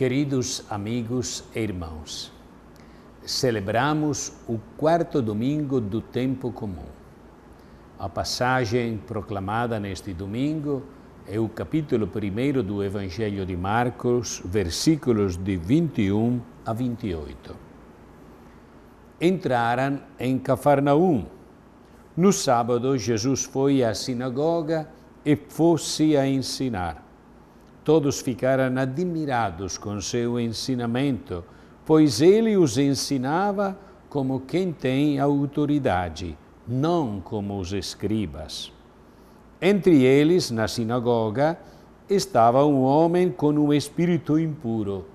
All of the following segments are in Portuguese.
Queridos amigos e irmãos, celebramos o quarto domingo do tempo comum. A passagem proclamada neste domingo é o capítulo 1 do Evangelho de Marcos, versículos de 21 a 28. Entraram em Cafarnaum. No sábado, Jesus foi à sinagoga e foi-se a ensinar. Todos ficaram admirados com seu ensinamento, pois ele os ensinava como quem tem autoridade, não como os escribas. Entre eles, na sinagoga, estava um homem com um espírito impuro.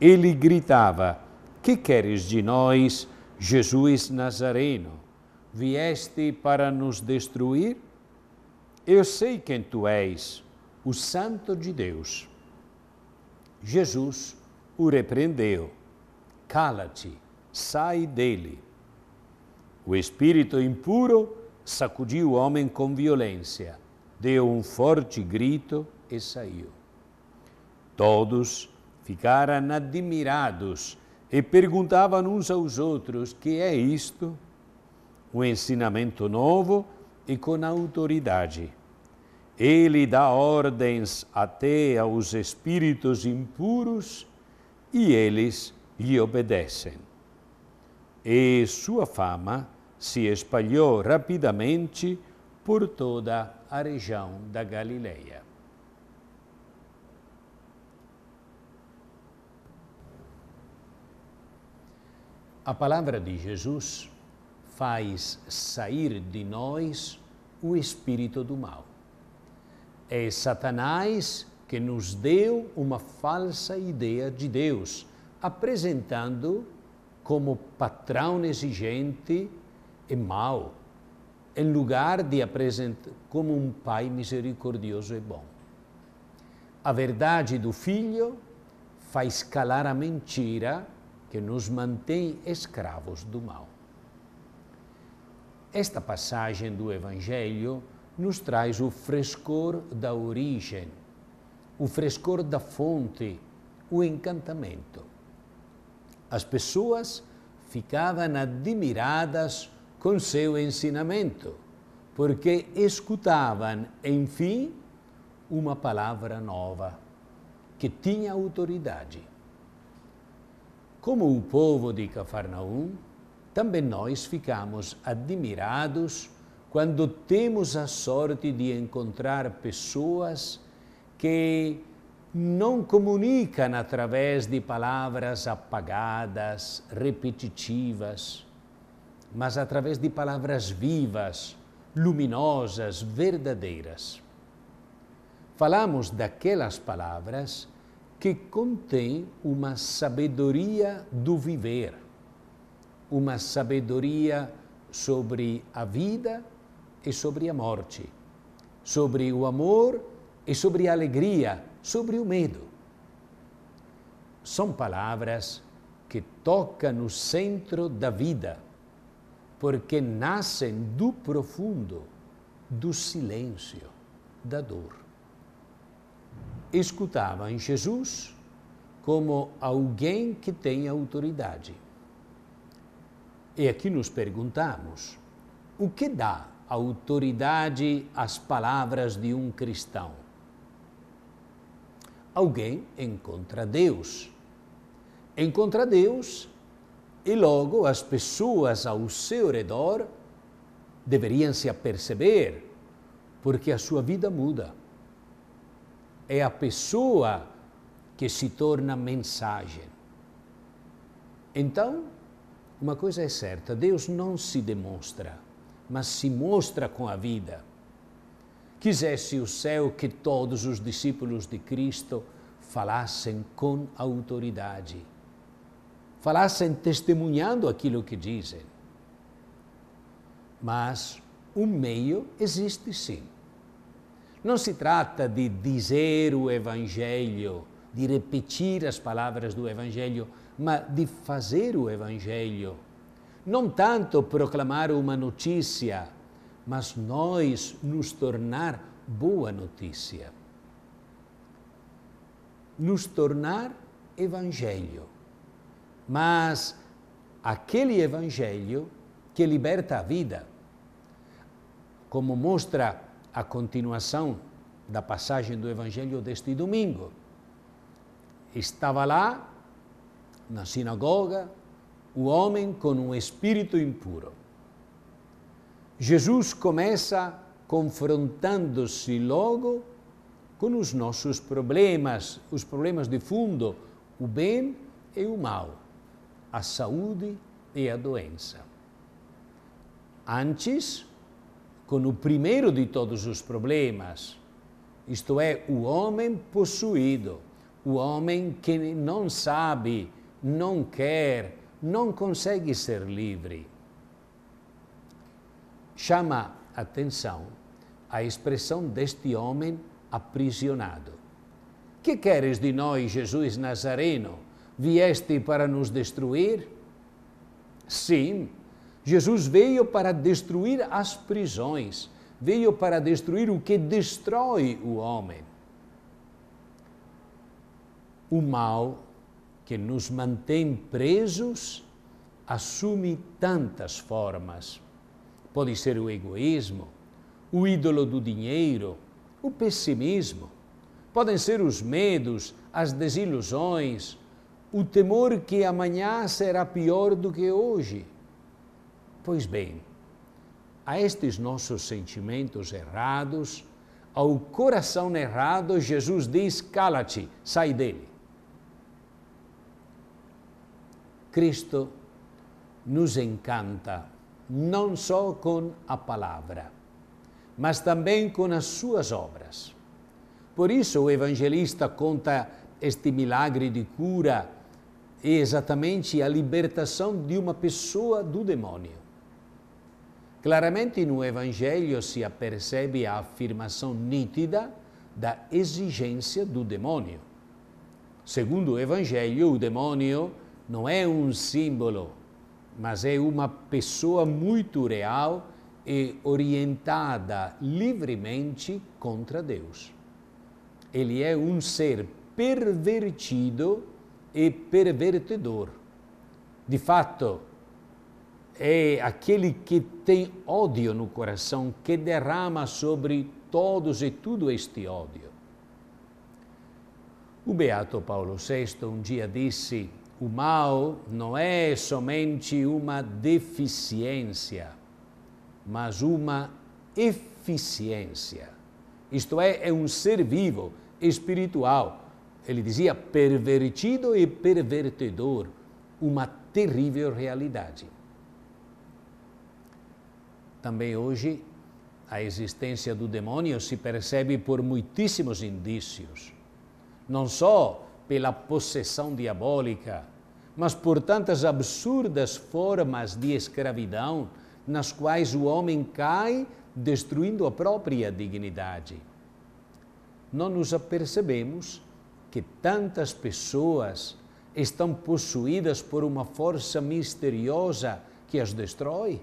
Ele gritava: Que queres de nós, Jesus Nazareno? Vieste para nos destruir? Eu sei quem tu és o Santo de Deus. Jesus o repreendeu. Cala-te, sai dele. O espírito impuro sacudiu o homem com violência, deu um forte grito e saiu. Todos ficaram admirados e perguntavam uns aos outros: que é isto? Um ensinamento novo e com autoridade. Ele dá ordens até aos espíritos impuros e eles lhe obedecem. E sua fama se espalhou rapidamente por toda a região da Galileia. A palavra de Jesus faz sair de nós o espírito do mal. É Satanás que nos deu uma falsa ideia de Deus, apresentando como patrão exigente e mau, em lugar de apresentar como um pai misericordioso e bom. A verdade do filho faz calar a mentira que nos mantém escravos do mal. Esta passagem do Evangelho nos traz o frescor da origem, o frescor da fonte, o encantamento. As pessoas ficavam admiradas com seu ensinamento, porque escutavam, enfim, uma palavra nova, que tinha autoridade. Como o povo de Cafarnaum, também nós ficamos admirados quando temos a sorte de encontrar pessoas que não comunicam através de palavras apagadas, repetitivas, mas através de palavras vivas, luminosas, verdadeiras. Falamos daquelas palavras que contêm uma sabedoria do viver, uma sabedoria sobre a vida e sobre a morte, sobre o amor e sobre a alegria, sobre o medo. São palavras que tocam no centro da vida, porque nascem do profundo, do silêncio, da dor. Escutava em Jesus como alguém que tem autoridade. E aqui nos perguntamos: o que dá autoridade às palavras de um cristão. Alguém encontra Deus. Encontra Deus e logo as pessoas ao seu redor deveriam se aperceber, porque a sua vida muda. É a pessoa que se torna mensagem. Então, uma coisa é certa: Deus não se demonstra mas se mostra com a vida. Quisesse o céu que todos os discípulos de Cristo falassem com autoridade, falassem testemunhando aquilo que dizem. Mas um meio existe sim. Não se trata de dizer o Evangelho, de repetir as palavras do Evangelho, mas de fazer o Evangelho não tanto proclamar uma notícia, mas nós nos tornar boa notícia. Nos tornar evangelho. Mas aquele evangelho que liberta a vida, como mostra a continuação da passagem do evangelho deste domingo. Estava lá, na sinagoga, o homem com um espírito impuro. Jesus começa confrontando-se logo com os nossos problemas, os problemas de fundo, o bem e o mal, a saúde e a doença. Antes, com o primeiro de todos os problemas, isto é, o homem possuído, o homem que não sabe, não quer, não consegue ser livre. Chama atenção a expressão deste homem aprisionado. Que queres de nós, Jesus Nazareno? Vieste para nos destruir? Sim, Jesus veio para destruir as prisões, veio para destruir o que destrói o homem. O mal que nos mantém presos assume tantas formas. Pode ser o egoísmo, o ídolo do dinheiro, o pessimismo. Podem ser os medos, as desilusões, o temor que amanhã será pior do que hoje. Pois bem, a estes nossos sentimentos errados, ao coração errado, Jesus diz: cala-te, sai dele. Cristo nos encanta, não só com a palavra, mas também com as suas obras. Por isso, o evangelista conta este milagre de cura e exatamente a libertação de uma pessoa do demônio. Claramente no Evangelho se apercebe a afirmação nítida da exigência do demônio. Segundo o Evangelho, o demônio não é um símbolo, mas é uma pessoa muito real e orientada livremente contra Deus. Ele é um ser pervertido e pervertedor. De fato, é aquele que tem ódio no coração, que derrama sobre todos e tudo este ódio. O beato Paulo VI um dia disse o mal não é somente uma deficiência, mas uma eficiência. Isto é, é um ser vivo, espiritual. Ele dizia pervertido e pervertedor, uma terrível realidade. Também hoje, a existência do demônio se percebe por muitíssimos indícios. Não só pela possessão diabólica, mas por tantas absurdas formas de escravidão nas quais o homem cai, destruindo a própria dignidade. Não nos apercebemos que tantas pessoas estão possuídas por uma força misteriosa que as destrói?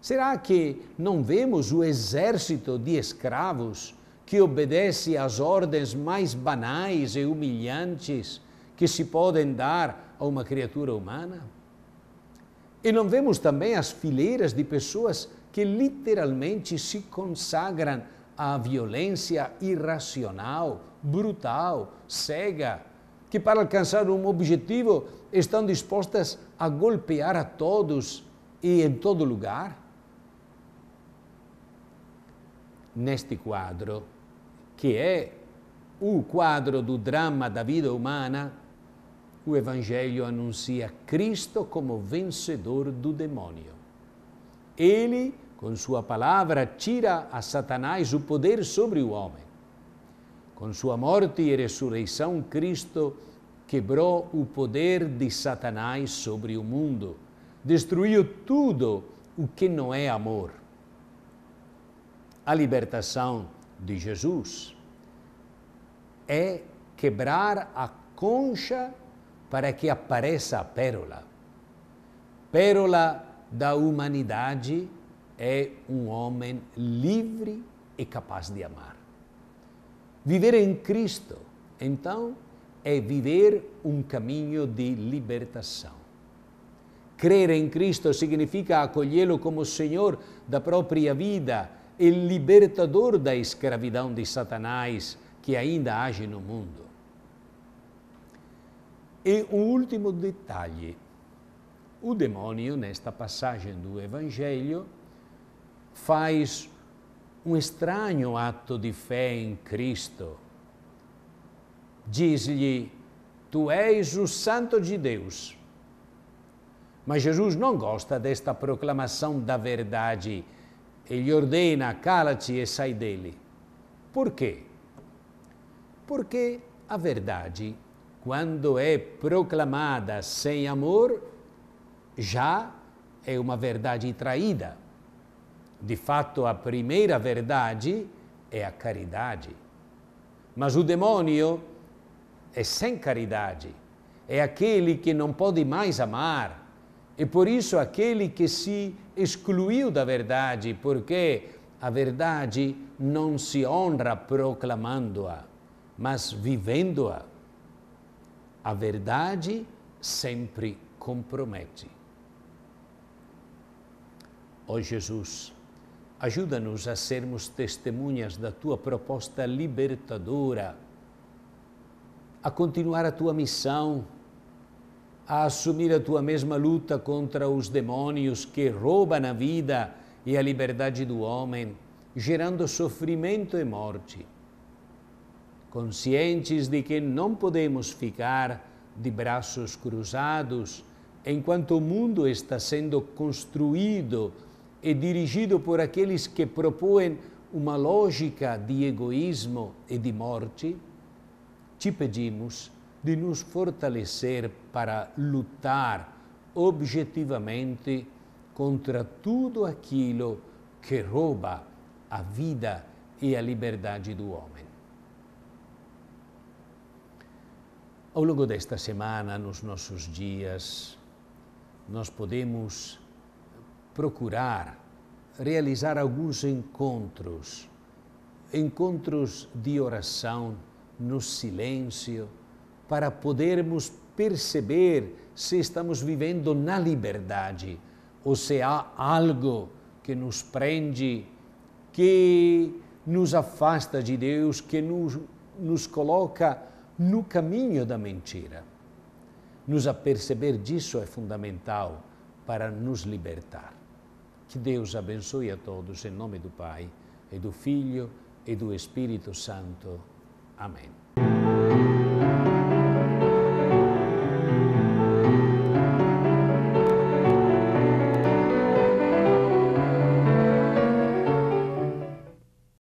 Será que não vemos o exército de escravos que obedece às ordens mais banais e humilhantes que se podem dar a uma criatura humana? E não vemos também as fileiras de pessoas que literalmente se consagram à violência irracional, brutal, cega, que para alcançar um objetivo estão dispostas a golpear a todos e em todo lugar? Neste quadro, que é o quadro do drama da vida humana, o Evangelho anuncia Cristo como vencedor do demônio. Ele, com sua palavra, tira a Satanás o poder sobre o homem. Com sua morte e ressurreição, Cristo quebrou o poder de Satanás sobre o mundo, destruiu tudo o que não é amor. A libertação de Jesus é quebrar a concha para que apareça a pérola. Pérola da humanidade é um homem livre e capaz de amar. Viver em Cristo, então, é viver um caminho de libertação. Crer em Cristo significa acolhê-lo como Senhor da própria vida e libertador da escravidão de Satanás que ainda age no mundo. E um último detalhe. O demônio, nesta passagem do Evangelho, faz um estranho ato de fé em Cristo. Diz-lhe: Tu és o Santo de Deus. Mas Jesus não gosta desta proclamação da verdade. Ele ordena: cala-te e sai dele. Por quê? Porque a verdade quando é proclamada sem amor, já é uma verdade traída. De fato, a primeira verdade é a caridade. Mas o demônio é sem caridade, é aquele que não pode mais amar. E por isso aquele que se excluiu da verdade, porque a verdade não se honra proclamando-a, mas vivendo-a. A verdade sempre compromete. Ó oh Jesus, ajuda-nos a sermos testemunhas da tua proposta libertadora, a continuar a tua missão, a assumir a tua mesma luta contra os demônios que roubam a vida e a liberdade do homem, gerando sofrimento e morte conscientes de que não podemos ficar de braços cruzados enquanto o mundo está sendo construído e dirigido por aqueles que propõem uma lógica de egoísmo e de morte, te pedimos de nos fortalecer para lutar objetivamente contra tudo aquilo que rouba a vida e a liberdade do homem. Ao longo desta semana, nos nossos dias, nós podemos procurar realizar alguns encontros, encontros de oração no silêncio, para podermos perceber se estamos vivendo na liberdade ou se há algo que nos prende, que nos afasta de Deus, que nos, nos coloca no caminho da mentira. Nos aperceber disso é fundamental para nos libertar. Que Deus abençoe a todos, em nome do Pai, e do Filho e do Espírito Santo. Amém.